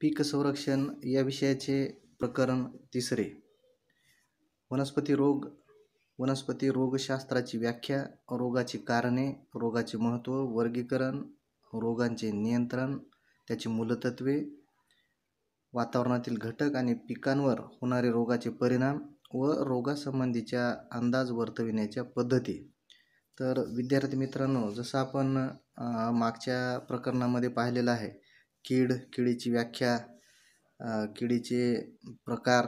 पीक संरक्षण या विषयाचे प्रकरण तिसरे वनस्पती रोग वनस्पती रोगशास्त्राची व्याख्या रोगाची कारणे रोगाचे महत्त्व वर्गीकरण रोगांचे नियंत्रण त्याची मूलतत्वे वातावरणातील घटक आणि पिकांवर होणारे रोगाचे परिणाम व रोगासंबंधीच्या अंदाज वर्तविण्याच्या पद्धती तर विद्यार्थी मित्रांनो जसं आपण मागच्या प्रकरणामध्ये पाहिलेलं आहे कीड किडीची व्याख्या किडीचे प्रकार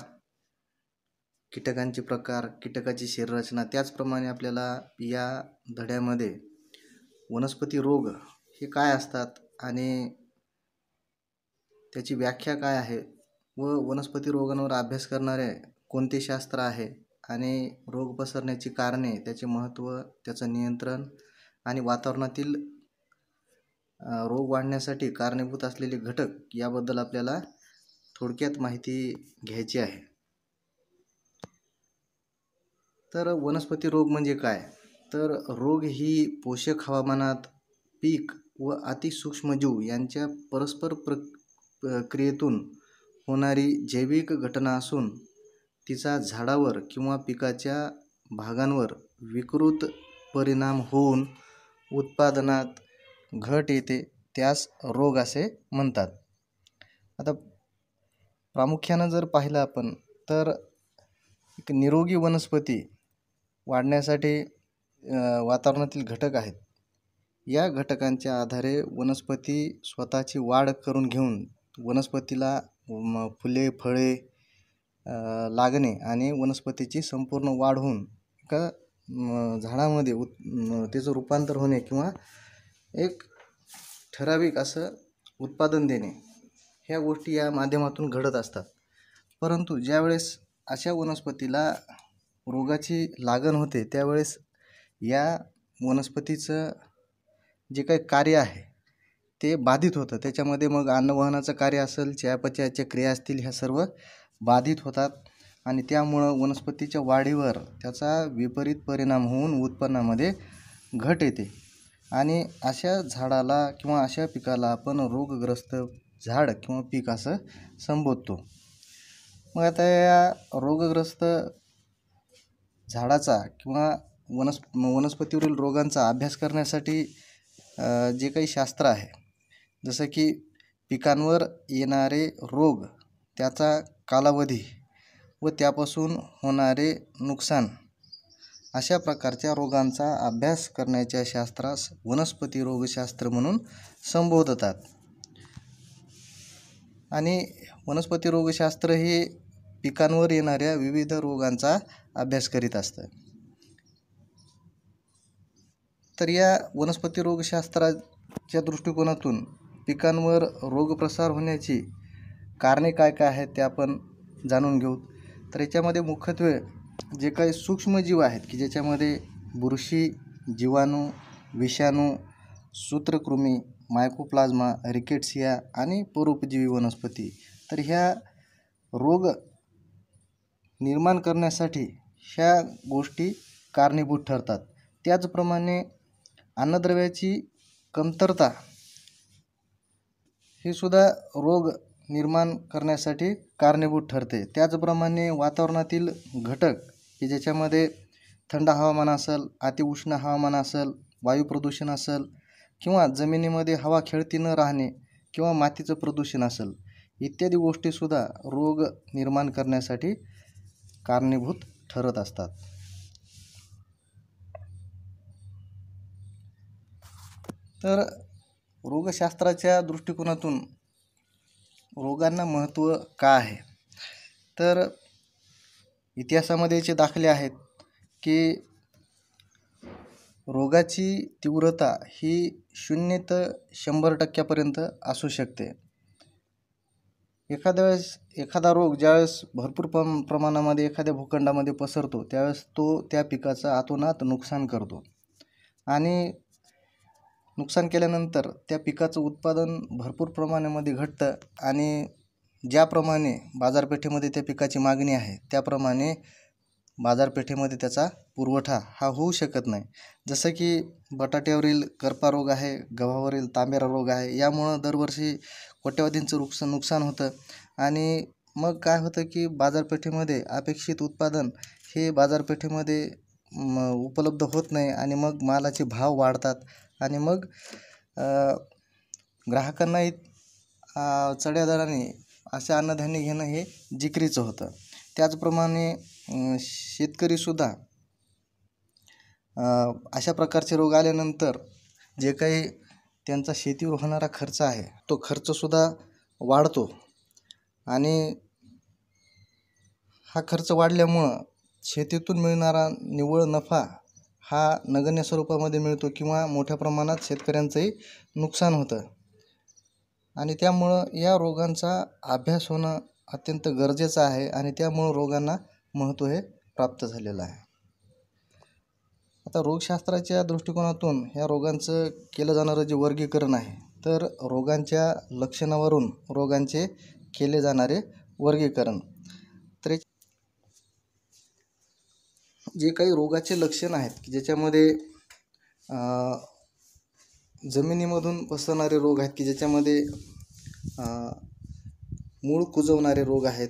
कीटकांचे प्रकार कीटकाची शरीररचना त्याचप्रमाणे आपल्याला या धड्यामध्ये वनस्पती रोग हे काय असतात आणि त्याची व्याख्या काय आहे व वनस्पती रोगांवर अभ्यास करणारे कोणते शास्त्र आहे आणि रोग पसरण्याची कारणे त्याचे महत्त्व त्याचं नियंत्रण आणि वातावरणातील रोग वाढण्यासाठी कारणीभूत असलेले घटक याबद्दल आपल्याला थोडक्यात माहिती घ्यायची आहे तर वनस्पती रोग म्हणजे काय तर रोग ही पोषक हवामानात पीक व अतिसूक्ष्मजीव यांच्या परस्पर प्र क्रियेतून होणारी जैविक घटना असून तिचा झाडावर किंवा पिकाच्या भागांवर विकृत परिणाम होऊन उत्पादनात घट येते त्यास रोग असे म्हणतात आता प्रामुख्यानं जर पाहिलं आपण तर एक निरोगी वनस्पती वाढण्यासाठी वातावरणातील घटक आहेत या घटकांच्या आधारे वनस्पती स्वतःची वाढ करून घेऊन वनस्पतीला फुले फळे लागणे आणि वनस्पतीची संपूर्ण वाढ होऊन एका झाडामध्ये उत् त्याचं रूपांतर होणे किंवा एक ठराविक असं उत्पादन देणे ह्या गोष्टी या माध्यमातून घडत असतात परंतु ज्यावेळेस अशा वनस्पतीला रोगाची लागण होते त्यावेळेस या वनस्पतीचं जे काही कार्य आहे ते बाधित होतं त्याच्यामध्ये मग अन्नवहनाचं कार्य असेल चयापचयाच्या क्रिया असतील ह्या सर्व बाधित होतात आणि त्यामुळं वनस्पतीच्या वाढीवर त्याचा विपरीत परिणाम होऊन उत्पन्नामध्ये घट येते आणि अशा झाडाला किंवा अशा पिकाला आपण रोगग्रस्त झाड किंवा पीक असं संबोधतो मग आता या रोगग्रस्त झाडाचा किंवा वनस् वनस्पतीवरील रोगांचा अभ्यास करण्यासाठी जे काही शास्त्र आहे जसं की पिकांवर येणारे रोग त्याचा कालावधी व त्यापासून होणारे नुकसान अशा प्रकारच्या रोगांचा अभ्यास करण्याच्या शास्त्रास वनस्पती रोगशास्त्र म्हणून संबोधतात आणि वनस्पती रोगशास्त्र हे पिकांवर येणाऱ्या विविध रोगांचा अभ्यास करीत असतं तर या वनस्पती रोगशास्त्राच्या दृष्टिकोनातून पिकांवर रोगप्रसार होण्याची कारणे काय काय आहेत ते आपण जाणून घेऊ तर याच्यामध्ये मुख्यत्वे जे काही सूक्ष्मजीव आहेत की ज्याच्यामध्ये बुरशी जीवाणू विषाणू सूत्रकृमी मायकोप्लाझ्मा रिकेट्सिया आणि परोपजीवी वनस्पती तर ह्या रोग निर्माण करण्यासाठी ह्या गोष्टी कारणीभूत ठरतात त्याचप्रमाणे अन्नद्रव्याची कमतरता हे सुद्धा रोग निर्माण करण्यासाठी कारणीभूत ठरते त्याचप्रमाणे वातावरणातील घटक की ज्याच्यामध्ये थंड हवामान असेल अतिउष्ण हवामान असेल वायू प्रदूषण असेल किंवा जमिनीमध्ये हवा खेळती न राहणे किंवा मातीचं प्रदूषण असेल इत्यादी गोष्टीसुद्धा रोग निर्माण करण्यासाठी कारणीभूत ठरत असतात तर रोगशास्त्राच्या दृष्टिकोनातून रोगांना महत्त्व का आहे तर इतिहासामध्ये याचे दाखले आहेत की रोगाची तीव्रता ही शून्य तर शंभर टक्क्यापर्यंत असू शकते एखाद्या वेळेस एखादा रोग ज्यावेळेस भरपूर प्रम प्रमाणामध्ये एखाद्या भूखंडामध्ये पसरतो त्यावेळेस तो त्या पिकाचं आतोनात नुकसान करतो आणि नुकसान केल्यानंतर त्या पिकाचं उत्पादन भरपूर प्रमाणामध्ये घटतं आणि ज्याप्रमाणे बाजारपेठेमध्ये त्या पिकाची मागणी आहे त्याप्रमाणे बाजारपेठेमध्ये त्याचा पुरवठा हा होऊ शकत नाही जसं की बटाट्यावरील करपा रोग आहे गव्हावरील तांबेरा रोग आहे यामुळं दरवर्षी कोट्यावधींचं रुक्स नुकसान होतं आणि मग काय होतं की बाजारपेठेमध्ये अपेक्षित उत्पादन हे बाजारपेठेमध्ये उपलब्ध होत नाही आणि मग मालाचे भाव वाढतात आणि मग ग्राहकांनाही चढ्या दराने असे अन्नधान्य घेणं हे जिकरीचं होतं त्याचप्रमाणे शेतकरीसुद्धा अशा प्रकारचे रोग आल्यानंतर जे काही त्यांचा शेतीवर होणारा खर्च आहे तो खर्चसुद्धा वाढतो आणि हा खर्च वाढल्यामुळं शेतीतून मिळणारा निव्वळ नफा हा नगण्य स्वरूपामध्ये मिळतो किंवा मोठ्या प्रमाणात शेतकऱ्यांचंही नुकसान होतं आणि त्यामुळं या रोगांचा अभ्यास होणं अत्यंत गरजेचं आहे आणि त्यामुळं रोगांना महत्त्व हे प्राप्त झालेलं आहे आता रोगशास्त्राच्या दृष्टिकोनातून या रोगांचं केलं जाणारं जे वर्गीकरण आहे तर रोगांच्या लक्षणावरून रोगांचे केले जाणारे वर्गीकरण तरी जे काही रोगाचे लक्षण आहेत की ज्याच्यामध्ये जमिनीमधून पसरणारे रोग आहेत की ज्याच्यामध्ये मूळ कुजवणारे रोग आहेत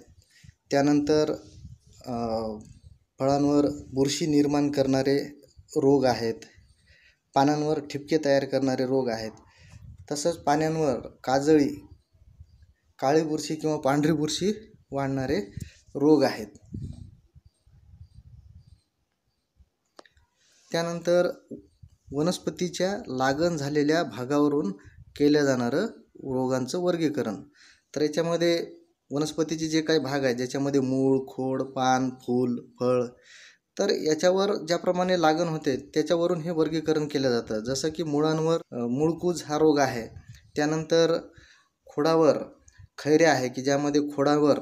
त्यानंतर फळांवर बुरशी निर्माण करणारे रोग आहेत पानांवर ठिपके तयार करणारे रोग आहेत तसंच पाण्यांवर काजळी काळी बुरशी किंवा पांढरी बुरशी वाढणारे रोग आहेत त्यानंतर वनस्पतीच्या लागण झालेल्या भागावरून केल्या जाणारं रोगांचं वर्गीकरण तर याच्यामध्ये वनस्पतीचे जे काही भाग आहेत ज्याच्यामध्ये मूळ खोड पान फूल फळ तर याच्यावर ज्याप्रमाणे लागण होते त्याच्यावरून हे वर्गीकरण केलं जातं जसं की मुळांवर मुळकूज हा रोग आहे त्यानंतर खोडावर खैऱ्या आहे की ज्यामध्ये खोडावर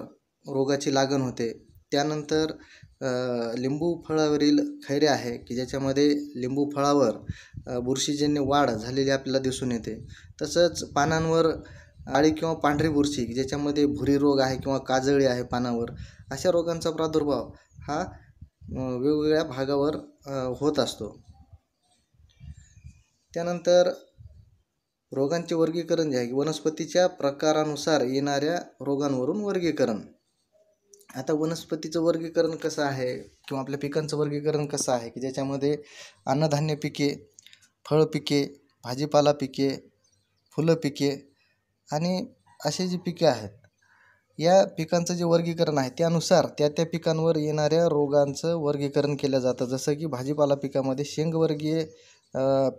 रोगाची लागण होते त्यानंतर लिंबू फळावरील खैरे आहे की ज्याच्यामध्ये लिंबू फळावर बुरशीजन्य वाढ झालेली आपल्याला दिसून येते तसंच पानांवर आळी किंवा पांढरी बुरशी ज्याच्यामध्ये भुरी रोग आहे किंवा काजळी आहे पानावर अशा रोगांचा प्रादुर्भाव हा वेगवेगळ्या भागावर होत असतो त्यानंतर रोगांचे वर्गीकरण जे आहे की वनस्पतीच्या प्रकारानुसार येणाऱ्या रोगांवरून वर्गीकरण आता वनस्पतीचं वर्गीकरण कसं आहे किंवा आपल्या पिकांचं वर्गीकरण कसं आहे की ज्याच्यामध्ये अन्नधान्य पिके फळ पिके भाजीपाला पिके फुलं पिके आणि असे जी पिके आहेत या पिकांचं जे वर्गीकरण आहे त्यानुसार त्या त्या पिकांवर येणाऱ्या रोगांचं वर्गीकरण केलं जातं जसं की भाजीपाला पिकामध्ये शेंगवर्गीय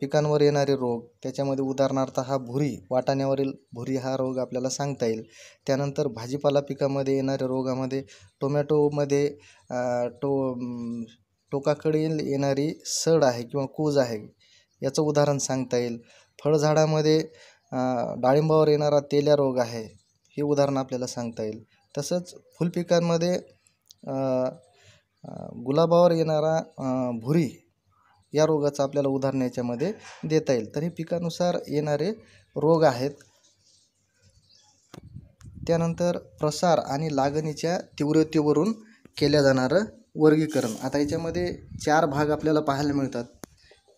पिकांवर येणारे रोग त्याच्यामध्ये उदाहरणार्थ हा भुरी वाटाण्यावरील भुरी हा रोग आपल्याला सांगता येईल त्यानंतर भाजीपाला पिकामध्ये येणाऱ्या रोगामध्ये टोमॅटोमध्ये टो टोकाकडील येणारी सड आहे किंवा कूज आहे याचं उदाहरण सांगता येईल फळझाडामध्ये डाळिंबावर येणारा तेल्या रोग आहे हे उदाहरण आपल्याला सांगता येईल तसंच फुलपिकांमध्ये गुलाबावर येणारा भुरी या रोगाचं आपल्याला उदाहरण याच्यामध्ये देता येईल तर हे पिकानुसार येणारे रोग आहेत त्यानंतर प्रसार आणि लागणीच्या तीव्रतेवरून केल्या जाणारं वर्गीकरण आता याच्यामध्ये चार भाग आपल्याला पाहायला मिळतात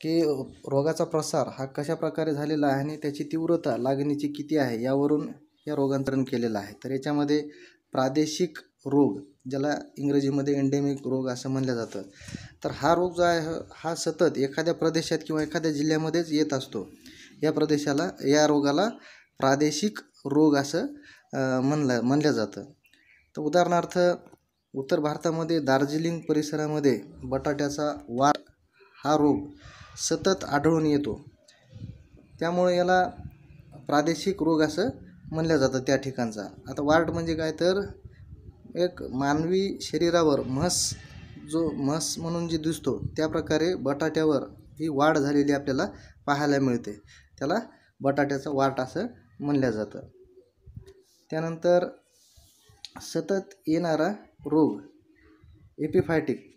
की रोगाचा प्रसार हा कशा प्रकारे झालेला आहे आणि त्याची तीव्रता लागणीची किती आहे यावरून या रोगांतरण केलेलं आहे तर याच्यामध्ये प्रादेशिक रोग ज्याला इंग्रजीमध्ये एंडेमिक रोग असं म्हणलं जातं तर हा रोग जो आहे हा सतत एखाद्या प्रदेशात किंवा एखाद्या जिल्ह्यामध्येच येत असतो या प्रदेशाला या रोगाला प्रादेशिक रोग असं म्हणलं म्हणलं जातं तर उदाहरणार्थ उत्तर भारतामध्ये दार्जिलिंग परिसरामध्ये बटाट्याचा वार हा रोग सतत आढळून येतो त्यामुळे याला प्रादेशिक रोग असं म्हणलं जातं त्या ठिकाणचा आता वार्ड म्हणजे काय तर एक मानवी शरीरावर म्हस जो मस म्हणून जे दिसतो त्या प्रकारे बटाट्यावर ही वाढ झालेली आपल्याला पाहायला मिळते त्याला बटाट्याचा वाट असं म्हणलं जातं त्यानंतर सतत येणारा रोग एपिफायटिक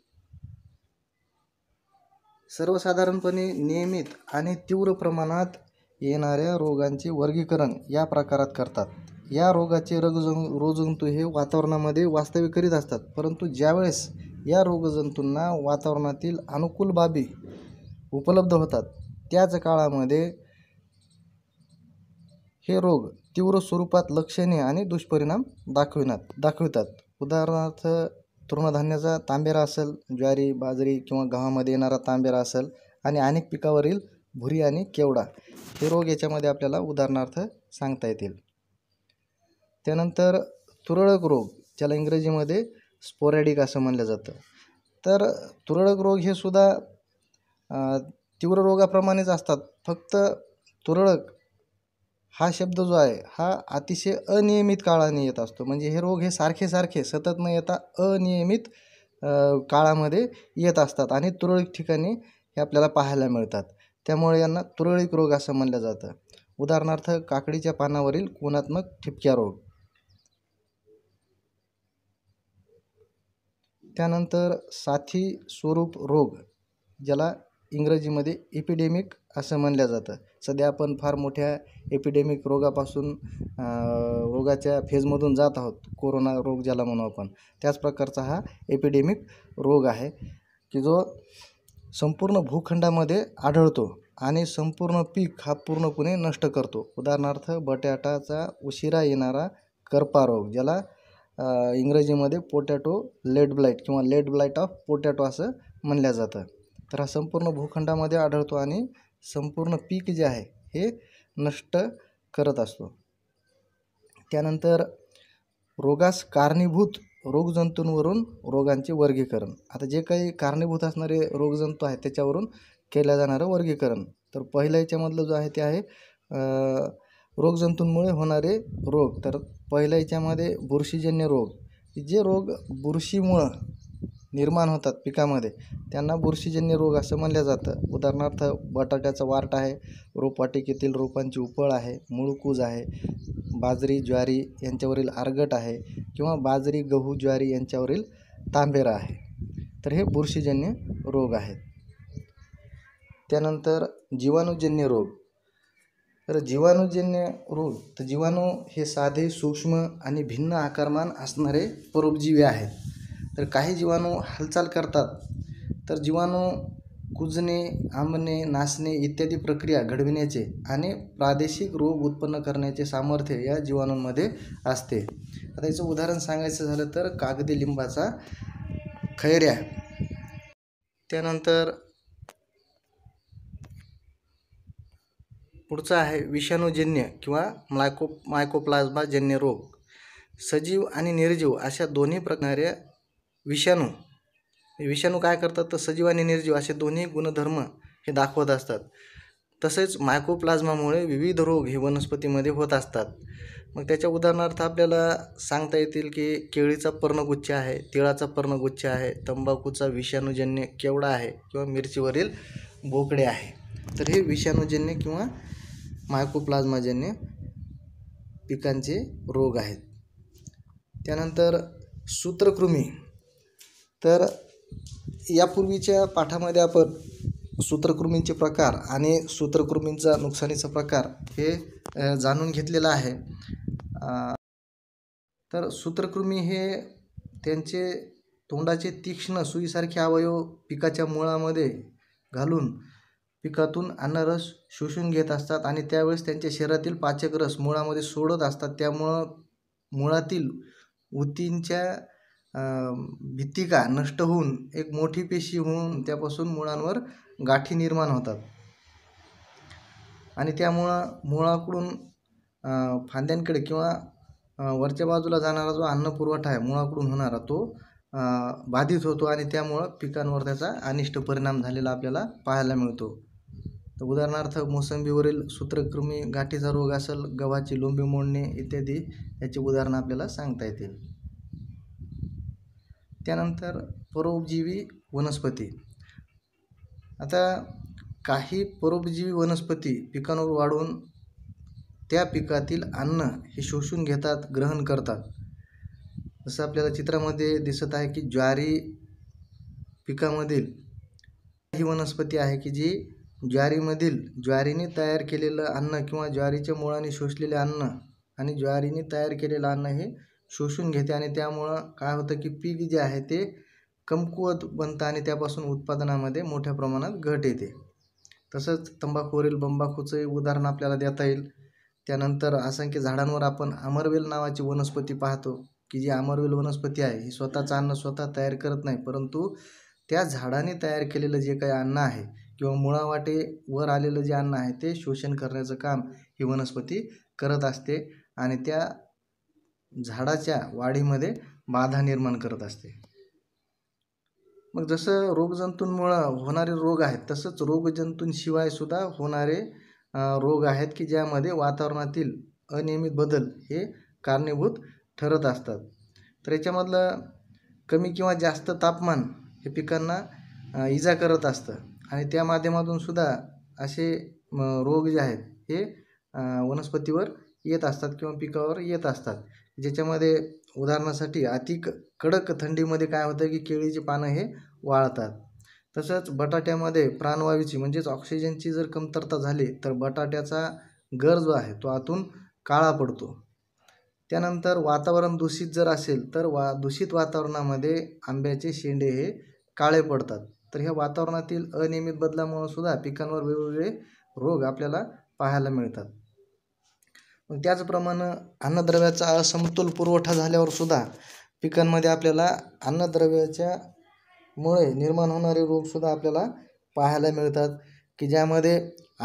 सर्वसाधारणपणे नियमित आणि तीव्र प्रमाणात येणाऱ्या रोगांचे वर्गीकरण या प्रकारात करतात या रोगाचे रगजं रोजंतू हे वातावरणामध्ये वास्तव्य करीत असतात परंतु ज्यावेळेस या रोगजंतूंना वातावरणातील अनुकूल बाबी उपलब्ध होतात त्याच काळामध्ये हे रोग तीव्र स्वरूपात लक्षणे आणि दुष्परिणाम दाखविण्यात दाखवितात उदाहरणार्थ तृणधान्याचा तांबेरा असेल ज्वारी बाजरी किंवा गव्हामध्ये येणारा तांबेरा असेल आणि अनेक पिकावरील भुरी आणि केवडा हे रोग याच्यामध्ये आपल्याला उदाहरणार्थ सांगता येतील त्यानंतर तुरळक रोग ज्याला इंग्रजीमध्ये स्पोरॅडिक असं म्हणलं जातं तर तुरळक रोग हे सुद्धा तीव्र रोगाप्रमाणेच असतात फक्त तुरळक हा शब्द जो आहे हा अतिशय अनियमित काळाने येत असतो म्हणजे हे रोग हे सारखे सारखे सतत न येता अनियमित काळामध्ये येत असतात आणि तुरळक ठिकाणी हे आपल्याला पाहायला मिळतात त्यामुळे यांना तुरळक रोग असं म्हणलं जातं उदाहरणार्थ काकडीच्या पानावरील कोणात्मक ठिपक्या रोग त्यानंतर साथी स्वरूप रोग ज्याला इंग्रजीमध्ये एपिडेमिक असं म्हणलं जातं सध्या आपण फार मोठ्या एपिडेमिक रोगापासून रोगाच्या फेजमधून जात आहोत कोरोना रोग ज्याला म्हणू आपण त्याच प्रकारचा हा एपिडेमिक रोग आहे की जो संपूर्ण भूखंडामध्ये आढळतो आणि संपूर्ण पीक हा पूर्णपणे नष्ट करतो उदाहरणार्थ बटाट्याचा उशिरा येणारा करपा रोग ज्याला इंग्रजीमध्ये पोटॅटो लेड ब्लाईट किंवा लेड ब्लाईट ऑफ पोटॅटो असं म्हणलं जातं तर हा संपूर्ण भूखंडामध्ये आढळतो आणि संपूर्ण पीक जे आहे हे नष्ट करत असतो त्यानंतर रोगास कारणीभूत रोगजंतूंवरून रोगांचे वर्गीकरण आता जे काही कारणीभूत असणारे रोगजंतू आहेत त्याच्यावरून केलं जाणारं वर्गीकरण तर पहिल्या याच्यामधलं जो आहे ते आहे रोगजंतूंमुळे होणारे रोग तर पहिल्या याच्यामध्ये बुरशीजन्य रोग जे रोग बुरशीमुळं निर्माण होतात पिकामध्ये त्यांना बुरशीजन्य रोग असं म्हणलं जातं उदाहरणार्थ बटाट्याचा वार्ट आहे रोपवाटिकेतील रोपांची उपळ आहे मुळकूज आहे बाजरी ज्वारी यांच्यावरील आरगट आहे किंवा बाजरी गहू ज्वारी यांच्यावरील तांबेरा आहे तर हे बुरशीजन्य रोग आहेत त्यानंतर जीवाणूजन्य रोग तर जीवाणूजन्य रोग तर जीवाणू हे साधे सूक्ष्म आणि भिन्न आकारमान असणारे परोपजीवी आहेत तर काही जीवाणू हालचाल करतात तर जीवाणू कुजणे आंबणे नाचणे इत्यादी प्रक्रिया घडविण्याचे आणि प्रादेशिक रोग उत्पन्न करण्याचे सामर्थ्य या जीवाणूंमध्ये असते आता याचं उदाहरण सांगायचं झालं तर कागदी लिंबाचा खैऱ्या त्यानंतर पुढचा आहे विषाणूजन्य किंवा मायको मायकोप्लाझ्माजन्य रोग सजीव आणि निर्जीव अशा दोन्ही प्रकारे विषाणू विषाणू काय करतात तर सजीव आणि निर्जीव असे दोन्ही गुणधर्म हे दाखवत असतात तसेच मायकोप्लाझ्मामुळे विविध रोग हे वनस्पतीमध्ये होत असतात मग त्याच्या उदाहरणार्थ आपल्याला सांगता येतील की केळीचा पर्णगुच्छ आहे तिळाचा पर्णगुच्छ आहे तंबाखूचा विषाणूजन्य केवडा आहे किंवा मिरचीवरील बोकडे आहे तर हे विषाणूजन्य किंवा मायकोप्लाझ्माजन्य पिकांचे रोग आहेत त्यानंतर सूत्रकृमी तर यापूर्वीच्या पाठामध्ये आपण सूत्रकृमींचे प्रकार आणि सूत्रकृमींचा नुकसानीचा प्रकार हे जाणून घेतलेलं आहे तर सूत्रकृमी हे त्यांचे तोंडाचे तीक्ष्ण सुईसारखे अवयव पिकाच्या मुळामध्ये घालून पिकातून अन्नरस शोषून घेत असतात आणि त्यावेळेस त्यांच्या शरीरातील पाचक रस मुळामध्ये सोडत असतात त्यामुळं मुळातील ऊतींच्या भित्तिका नष्ट होऊन एक मोठी पेशी होऊन त्यापासून मुळांवर गाठी निर्माण होतात आणि त्यामुळं मुळाकडून फांद्यांकडे किंवा वरच्या बाजूला जाणारा जो अन्न पुरवठा आहे मुळाकडून होणारा तो बाधित होतो आणि त्यामुळं पिकांवर त्याचा अनिष्ट परिणाम झालेला आपल्याला पाहायला मिळतो तर उदाहरणार्थ मोसंबीवरील सूत्रकृमी गाठीचा रोग असेल गव्हाची लोंबी मोडणे इत्यादी याची उदाहरणं आपल्याला सांगता येतील त्यानंतर परोपजीवी वनस्पती आता काही परोपजीवी वनस्पती पिकांवर वाढून त्या पिकातील अन्न हे शोषून घेतात ग्रहण करतात जसं आपल्याला चित्रामध्ये दिसत आहे की ज्वारी पिकामधील काही वनस्पती आहे की जी ज्वारीमधील ज्वारीने तयार केलेलं अन्न किंवा ज्वारीच्या मुळाने शोषलेले अन्न आणि ज्वारीने तयार केलेलं अन्न हे शोषून घेते आणि त्यामुळं काय होतं की पीक जे आहे ते कमकुवत बनतं आणि त्यापासून उत्पादनामध्ये मोठ्या प्रमाणात घट येते तसंच तंबाखूवरील बंबाखूचंही उदाहरण आपल्याला देता येईल त्यानंतर असंख्य झाडांवर आपण अमरवेल नावाची वनस्पती पाहतो की जी अमरवेल वनस्पती आहे ही स्वतःचं अन्न स्वतः तयार करत नाही परंतु त्या झाडाने तयार केलेलं जे काही अन्न आहे किंवा मुळावाटे वर आलेलं जे अन्न आहे ते शोषण करण्याचं काम ही वनस्पती करत असते आणि त्या झाडाच्या वाढीमध्ये बाधा निर्माण करत असते मग जसं रोगजंतूंमुळं होणारे रोग आहेत तसंच रोगजंतूंशिवाय सुद्धा होणारे रोग आहेत की ज्यामध्ये वातावरणातील अनियमित बदल हे कारणीभूत ठरत असतात तर याच्यामधलं कमी किंवा जास्त तापमान हे पिकांना इजा करत असतं आणि त्या माध्यमातून सुद्धा असे रोग जे आहेत हे वनस्पतीवर येत असतात किंवा पिकावर येत असतात ज्याच्यामध्ये उदाहरणासाठी अति क कडक थंडीमध्ये काय होतं की केळीची पानं हे वाळतात तसंच बटाट्यामध्ये प्राणवायूची म्हणजेच ऑक्सिजनची जर कमतरता झाली तर बटाट्याचा गर जो आहे तो आतून काळा पडतो त्यानंतर वातावरण दूषित जर असेल तर वा दूषित वातावरणामध्ये आंब्याचे शेंडे हे काळे पडतात तर ह्या वातावरणातील अनियमित बदलामुळं सुद्धा पिकांवर वेगवेगळे रोग आपल्याला पाहायला मिळतात मग त्याचप्रमाणे अन्नद्रव्याचा असमतोल पुरवठा झाल्यावर सुद्धा पिकांमध्ये आपल्याला अन्नद्रव्याच्या मुळे निर्माण होणारे रोगसुद्धा आपल्याला पाहायला मिळतात की ज्यामध्ये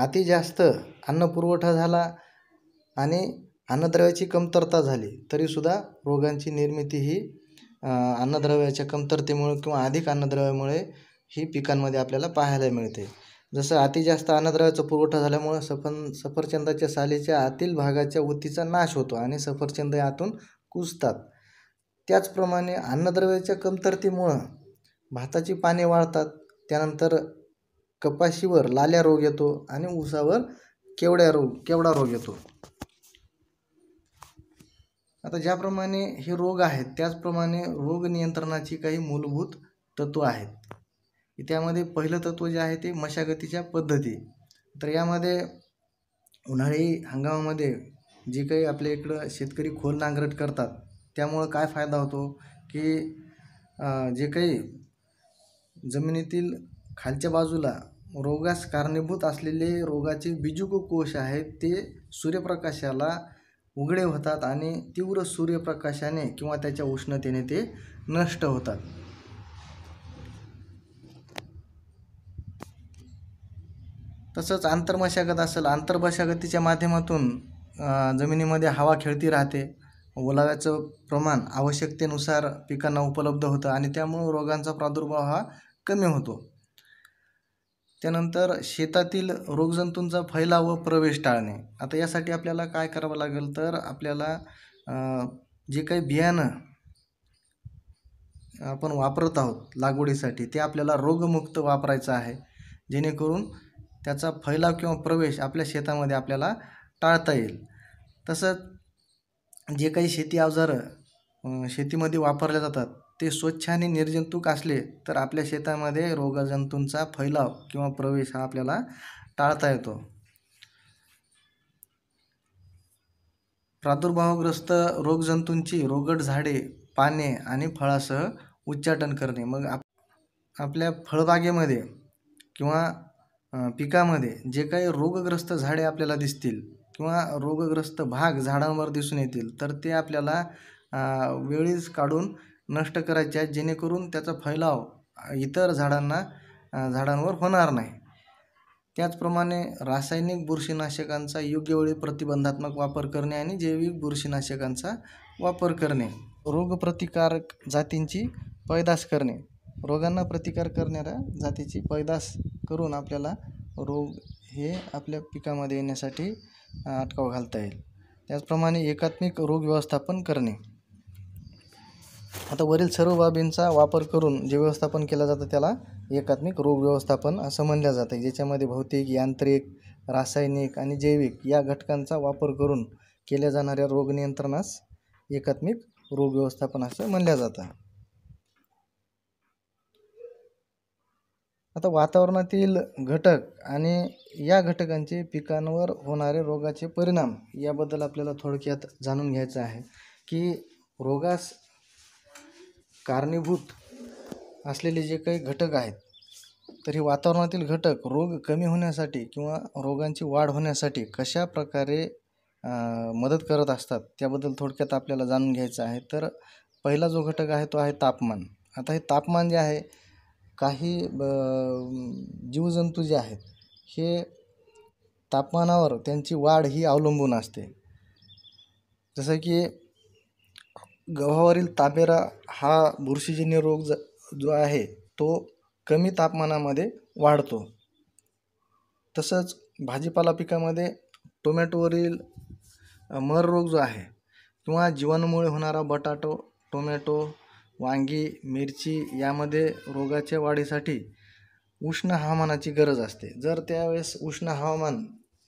अति जास्त अन्न पुरवठा झाला आणि अन्नद्रव्याची कमतरता झाली तरीसुद्धा रोगांची निर्मिती ही अन्नद्रव्याच्या कमतरतेमुळे किंवा अधिक अन्नद्रव्यामुळे ही पिकांमध्ये आपल्याला पाहायला मिळते जसं अति जास्त अन्नद्रव्याचा पुरवठा झाल्यामुळं सफन सफरचंदाच्या सालीच्या आतील भागाच्या उतीचा नाश होतो आणि सफरचंद यातून कुजतात त्याचप्रमाणे अन्नद्रव्याच्या कमतरतेमुळं भाताची पाने वाळतात त्यानंतर कपाशीवर लाल्या रोग येतो आणि ऊसावर केवड्या रोग केवडा रोग येतो आता ज्याप्रमाणे हे रोग आहेत त्याचप्रमाणे रोग नियंत्रणाची काही मूलभूत तत्त्व आहेत त्यामध्ये पहिलं तत्त्व जे आहे ते मशागतीच्या पद्धती तर यामध्ये उन्हाळी हंगामामध्ये जे काही आपल्या इकडं शेतकरी खोल नांगरट करतात त्यामुळं काय फायदा होतो की जे काही जमिनीतील खालच्या बाजूला रोगास कारणीभूत असलेले रोगाचे बिजुक कोश आहेत ते सूर्यप्रकाशाला उघडे होतात आणि तीव्र सूर्यप्रकाशाने किंवा त्याच्या उष्णतेने ते नष्ट होतात तसंच आंतरमशागत असेल आंतरमशागतीच्या माध्यमातून जमिनीमध्ये हवा खेळती राहते ओलाव्याचं प्रमाण आवश्यकतेनुसार पिकांना उपलब्ध होतं आणि त्यामुळं रोगांचा प्रादुर्भाव हा कमी होतो त्यानंतर शेतातील रोगजंतूंचा फैलाव व प्रवेश टाळणे आता यासाठी आपल्याला काय करावं लागेल तर आपल्याला जे काही बियाणं आपण वापरत आहोत लागवडीसाठी ते आपल्याला रोगमुक्त वापरायचं आहे जेणेकरून त्याचा फैलाव किंवा प्रवेश आपल्या शेतामध्ये आपल्याला टाळता येईल तसंच जे काही शेती अवजारं शेतीमध्ये वापरले जातात ते स्वच्छ आणि निर्जंतुक असले तर आपल्या शेतामध्ये रोगजंतूंचा फैलाव किंवा प्रवेश हा आपल्याला टाळता येतो प्रादुर्भावग्रस्त रोगजंतूंची रोगट झाडे पाने आणि फळासह उच्चाटन करणे मग आप आपल्या फळबागेमध्ये किंवा पिकामध्ये जे काही रोगग्रस्त झाडे आपल्याला दिसतील किंवा रोगग्रस्त भाग झाडांवर दिसून येतील तर ते आपल्याला वेळीच काढून नष्ट करायचे आहेत जेणेकरून त्याचा फैलाव इतर झाडांना झाडांवर होणार नाही त्याचप्रमाणे रासायनिक बुरशीनाशकांचा योग्य वेळी प्रतिबंधात्मक वापर करणे आणि जैविक बुरशीनाशकांचा वापर करणे रोगप्रतिकारक जातींची पैदास करणे रोगांना प्रतिकार करणाऱ्या जातीची पैदास करून आपल्याला रोग हे आपल्या पिकामध्ये येण्यासाठी अटकाव घालता येईल त्याचप्रमाणे एकात्मिक रोग व्यवस्थापन करणे आता वरील सर्व बाबींचा वापर करून जे व्यवस्थापन केलं जातं त्याला एकात्मिक रोग व्यवस्थापन असं म्हणलं जातं ज्याच्यामध्ये भौतिक यांत्रिक रासायनिक आणि जैविक या घटकांचा वापर करून केल्या जाणाऱ्या रोगनियंत्रणास एकात्मिक रोग व्यवस्थापन असं म्हणलं जातं आता वातावरणातील घटक आणि या घटकांचे पिकांवर होणारे रोगाचे परिणाम याबद्दल आपल्याला थोडक्यात जाणून घ्यायचं आहे की रोगास कारणीभूत असलेले जे काही घटक आहेत तर हे वातावरणातील घटक रोग कमी होण्यासाठी किंवा रोगांची वाढ होण्यासाठी कशा प्रकारे मदत करत असतात त्याबद्दल थोडक्यात आपल्याला जाणून घ्यायचं आहे तर पहिला जो घटक आहे तो आहे तापमान आता हे तापमान जे आहे काही ब जीवजंतू जे आहेत हे तापमानावर त्यांची वाढ ही अवलंबून असते जसं की गव्हावरील ताबेरा हा बुरशीजन्य रोग ज जो आहे तो कमी तापमानामध्ये वाढतो तसंच भाजीपाला पिकामध्ये टोमॅटोवरील मर रोग जो आहे किंवा जीवाणूमुळे होणारा बटाटो टोमॅटो वांगी मिरची यामध्ये रोगाच्या वाढीसाठी उष्ण हवामानाची गरज असते जर त्यावेळेस उष्ण हवामान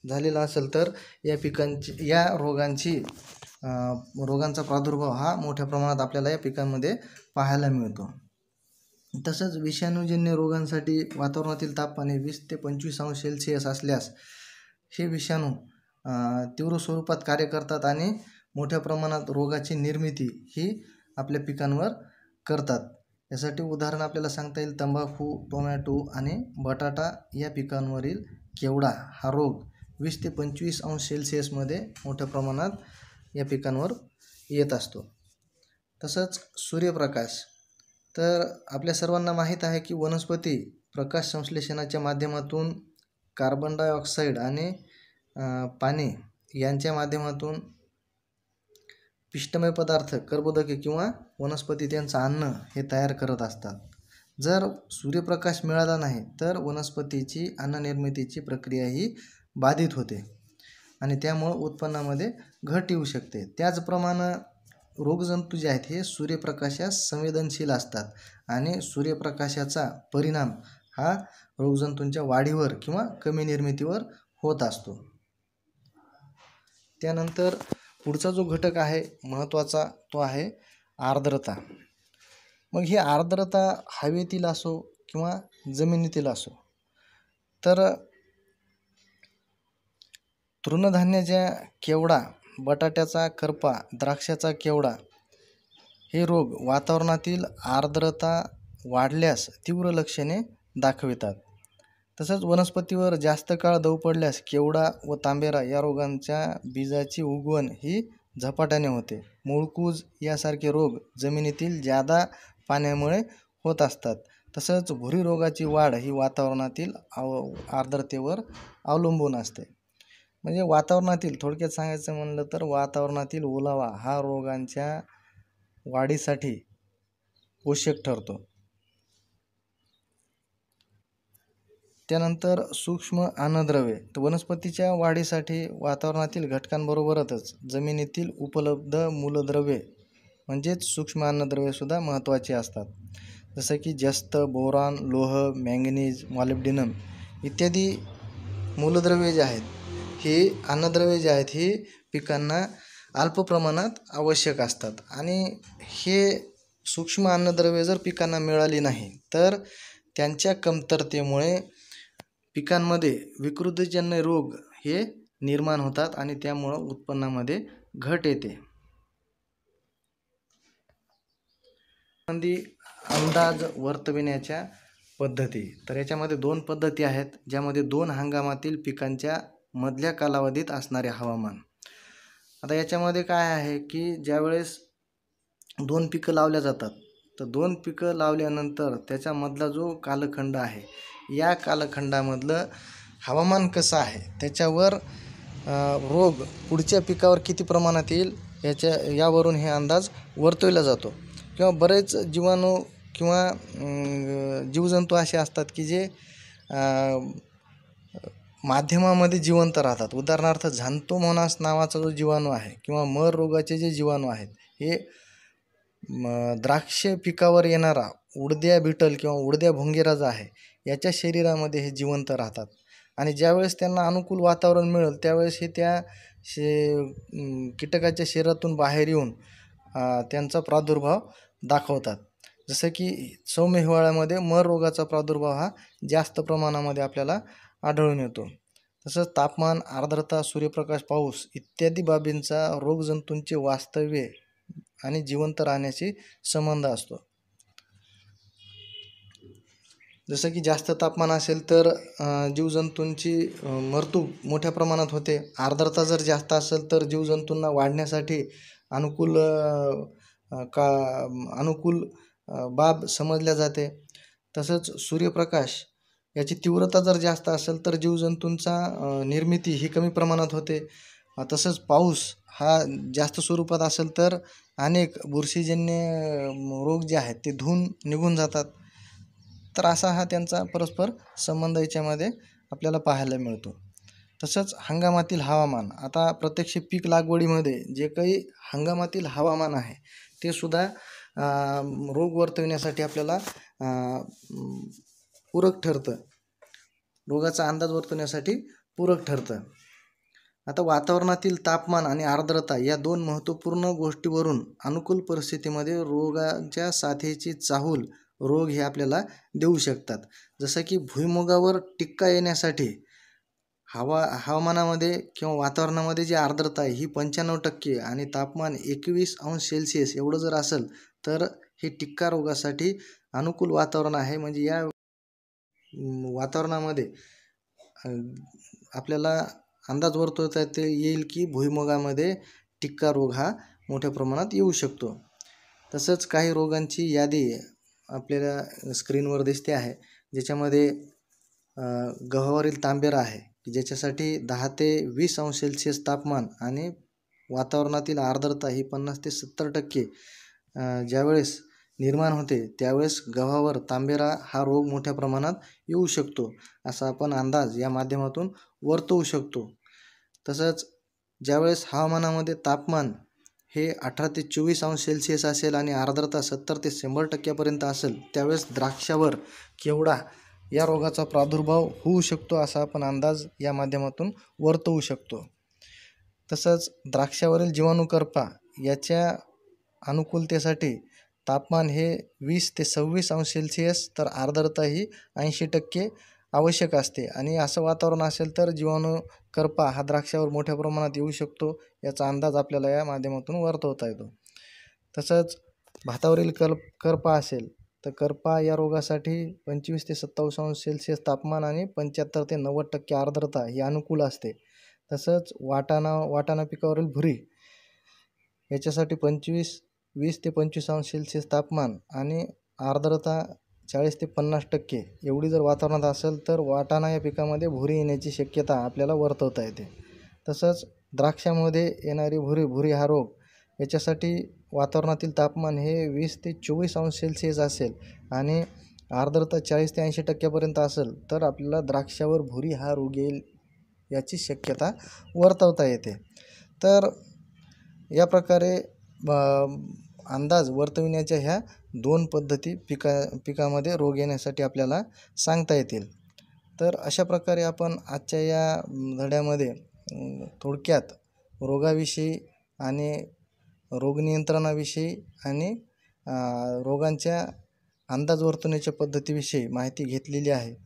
झालेलं असेल तर या पिकांची या रोगांची रोगांचा प्रादुर्भाव हा मोठ्या प्रमाणात आपल्याला या पिकांमध्ये पाहायला मिळतो तसंच विषाणूजन्य रोगांसाठी वातावरणातील तापमाने वीस ते पंचवीस अंश सेल्सिअस असल्यास हे विषाणू तीव्र स्वरूपात कार्य करतात आणि मोठ्या प्रमाणात रोगाची निर्मिती ही आपल्या पिकांवर करतात यासाठी उदाहरण आपल्याला सांगता येईल तंबाखू टोमॅटो आणि बटाटा या पिकांवरील केवडा हा रोग वीस ते पंचवीस अंश सेल्सिअसमध्ये मोठ्या प्रमाणात या पिकांवर येत असतो तसंच सूर्यप्रकाश तर आपल्या सर्वांना माहीत आहे की वनस्पती प्रकाश संश्लेषणाच्या माध्यमातून कार्बन डायऑक्साईड आणि पाणी यांच्या माध्यमातून पिष्टमय पदार्थ कर्बोदके किंवा वनस्पती त्यांचं अन्न हे तयार करत असतात जर सूर्यप्रकाश मिळाला नाही तर वनस्पतीची अन्ननिर्मितीची प्रक्रिया ही बाधित होते आणि त्यामुळं उत्पन्नामध्ये घट येऊ शकते त्याचप्रमाणे रोगजंतू जे आहेत हे सूर्यप्रकाशास संवेदनशील असतात आणि सूर्यप्रकाशाचा परिणाम हा रोगजंतूंच्या वाढीवर किंवा कमी निर्मितीवर होत असतो त्यानंतर पुढचा जो घटक आहे महत्त्वाचा तो आहे आर्द्रता मग ही आर्द्रता हवेतील असो किंवा जमिनीतील असो तर तृणधान्याच्या केवडा बटाट्याचा करपा द्राक्षाचा केवडा हे रोग वातावरणातील आर्द्रता वाढल्यास तीव्र लक्षणे दाखवितात तसंच वनस्पतीवर जास्त काळ दव पडल्यास केवडा व तांबेरा या रोगांच्या बीजाची उगवण ही झपाट्याने होते मूळकूज यासारखे रोग जमिनीतील ज्यादा पाण्यामुळे होत असतात तसंच भुरी रोगाची वाढ ही वातावरणातील आव आर्द्रतेवर अवलंबून असते म्हणजे वातावरणातील थोडक्यात सांगायचं म्हणलं तर वातावरणातील ओलावा हा रोगांच्या वाढीसाठी पोषक ठरतो त्यानंतर सूक्ष्म अन्नद्रव्ये तर वनस्पतीच्या वाढीसाठी वातावरणातील घटकांबरोबरच जमिनीतील उपलब्ध मूलद्रव्ये म्हणजेच सूक्ष्म अन्नद्रव्येसुद्धा महत्त्वाची असतात जसं की जस्त बोरॉन लोह मॅंगनीज मॉलिब्डिनम इत्यादी मूलद्रव्ये जे आहेत ही अन्नद्रव्ये जी आहेत ही पिकांना अल्प प्रमाणात आवश्यक असतात आणि हे सूक्ष्म अन्नद्रव्ये जर पिकांना मिळाली नाही तर त्यांच्या कमतरतेमुळे पिकांमध्ये विकृतीजन्य रोग हे निर्माण होतात आणि त्यामुळं उत्पन्नामध्ये घट येते अंदाज वर्तविण्याच्या पद्धती तर याच्यामध्ये दोन पद्धती आहेत ज्यामध्ये दोन हंगामातील पिकांच्या मधल्या कालावधीत असणारे हवामान आता याच्यामध्ये काय आहे की ज्यावेळेस दोन पिकं लावल्या जातात तर दोन पिकं लावल्यानंतर त्याच्यामधला जो कालखंड आहे या कालखंडामधलं हवामान कसं आहे त्याच्यावर रोग पुढच्या पिकावर किती प्रमाणात येईल याच्या यावरून हे अंदाज वर्तविला जातो किंवा बरेच जीवाणू किंवा जीवजंतू असे असतात की जे माध्यमामध्ये जिवंत राहतात उदाहरणार्थ झांतो मोनास नावाचा जो जीवाणू आहे किंवा मर रोगाचे जे जीवाणू आहेत हे द्राक्ष पिकावर येणारा उडद्या बिटल किंवा उडद्या भोंगेरा जो आहे याच्या शरीरामध्ये हे जिवंत राहतात आणि ज्यावेळेस त्यांना अनुकूल वातावरण मिळेल त्यावेळेस हे त्या शे कीटकाच्या शरीरातून बाहेर येऊन त्यांचा प्रादुर्भाव दाखवतात जसं की सौम्य हिवाळ्यामध्ये मर रोगाचा प्रादुर्भाव हा जास्त प्रमाणामध्ये आपल्याला आढळून येतो तसंच तापमान आर्द्रता सूर्यप्रकाश पाऊस इत्यादी बाबींचा रोगजंतूंचे वास्तव्य आणि जिवंत राहण्याशी संबंध असतो जसं की जास्त तापमान असेल तर जीवजंतूंची मृत्यू मोठ्या प्रमाणात होते आर्द्रता जर जास्त असेल तर जीवजंतूंना वाढण्यासाठी अनुकूल का अनुकूल बाब समजल्या जाते तसंच सूर्यप्रकाश याची तीव्रता जर जास्त असेल तर जीवजंतूंचा निर्मिती ही कमी प्रमाणात होते तसंच पाऊस हा जास्त स्वरूपात असेल तर अनेक बुरशीजन्य रोग जे आहेत ते धुऊन निघून जातात तर असा हा त्यांचा परस्पर संबंध याच्यामध्ये आपल्याला पाहायला मिळतो तसंच हंगामातील हवामान आता प्रत्यक्ष पीक लागवडीमध्ये जे काही हंगामातील हवामान आहे ते सुद्धा रोग वर्तविण्यासाठी आपल्याला पूरक ठरतं रोगाचा अंदाज वर्तवण्यासाठी पूरक ठरतं आता वातावरणातील तापमान आणि आर्द्रता या दोन महत्त्वपूर्ण गोष्टीवरून अनुकूल परिस्थितीमध्ये रोगाच्या साथीची चाहूल रोग हे आपल्याला देऊ शकतात जसं की भुईमुगावर टिक्का येण्यासाठी हवा हवामानामध्ये किंवा वातावरणामध्ये जी आर्द्रता आहे ही पंच्याण्णव टक्के आणि तापमान एकवीस अंश सेल्सिअस एवढं जर असेल तर हे टिक्का रोगासाठी अनुकूल वातावरण आहे म्हणजे या वातावरणामध्ये आपल्याला अंदाज वर्तवता ते येईल की भुईमुगामध्ये टिक्का रोग हा मोठ्या प्रमाणात येऊ शकतो तसंच काही रोगांची यादी आपल्याला स्क्रीनवर दिसते आहे ज्याच्यामध्ये गव्हावरील तांबेरा आहे की ज्याच्यासाठी दहा ते वीस अंश सेल्सिअस तापमान आणि वातावरणातील आर्द्रता ही पन्नास ते सत्तर टक्के ज्यावेळेस निर्माण होते त्यावेळेस गव्हावर तांबेरा हा रोग मोठ्या प्रमाणात येऊ शकतो असा आपण अंदाज या माध्यमातून वर्तवू शकतो तसंच ज्यावेळेस हवामानामध्ये तापमान हे अठरा ते चोवीस अंश सेल्सिअस असेल आणि आर्द्रता सत्तर ते शंभर टक्क्यापर्यंत असेल त्यावेळेस द्राक्षावर केवढा या रोगाचा प्रादुर्भाव होऊ शकतो असा आपण अंदाज या माध्यमातून वर्तवू शकतो तसंच द्राक्षावरील जीवाणूकर्पा याच्या अनुकूलतेसाठी तापमान हे वीस ते सव्वीस अंश सेल्सिअस तर आर्द्रता ही ऐंशी टक्के आवश्यक असते आणि असं वातावरण असेल तर जीवाणू करपा हा द्राक्षावर मोठ्या प्रमाणात येऊ शकतो याचा अंदाज आपल्याला या माध्यमातून वर्तवता येतो तसंच भातावरील कर करपा असेल तर करपा या रोगासाठी पंचवीस ते सत्तावीस अंश सेल्सिअस तापमान आणि पंच्याहत्तर ते नव्वद टक्के आर्द्रता ही अनुकूल असते तसंच वाटाणा वाटाणा पिकावरील भुरी याच्यासाठी पंचवीस वीस ते पंचवीस अंश सेल्सिअस तापमान आणि आर्द्रता चाळीस ते पन्नास टक्के एवढी जर वातावरणात असेल तर वाटाणा या पिकामध्ये भुरी येण्याची शक्यता आपल्याला वर्तवता येते तसंच द्राक्षामध्ये येणारी भुरी भुरी हा रोग याच्यासाठी वातावरणातील तापमान हे वीस ते चोवीस अंश सेल्सिअस असेल आणि आर्द्रता चाळीस ते ऐंशी टक्क्यापर्यंत असेल तर आपल्याला द्राक्षावर भुरी हा रोग येईल याची शक्यता वर्तवता येते तर या प्रकारे अंदाज वर्तविण्याच्या ह्या दोन पद्धती पिका पिकामध्ये रोग येण्यासाठी आपल्याला सांगता येतील तर अशा प्रकारे आपण आजच्या या धड्यामध्ये थोडक्यात रोगाविषयी आणि रोगनियंत्रणाविषयी आणि रोगांच्या अंदाज अंदाजवर्तनेच्या पद्धतीविषयी माहिती घेतलेली आहे